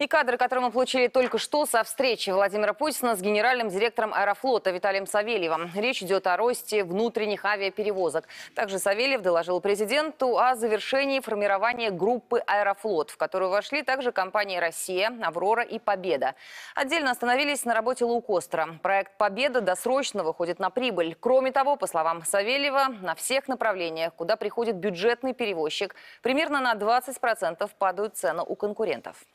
И кадры, которые мы получили только что со встречи Владимира Путина с генеральным директором Аэрофлота Виталием Савельевым. Речь идет о росте внутренних авиаперевозок. Также Савельев доложил президенту о завершении формирования группы Аэрофлот, в которую вошли также компании «Россия», «Аврора» и «Победа». Отдельно остановились на работе «Лукостра». Проект «Победа» досрочно выходит на прибыль. Кроме того, по словам Савельева, на всех направлениях, куда приходит бюджетный перевозчик, примерно на 20% падают цены у конкурентов.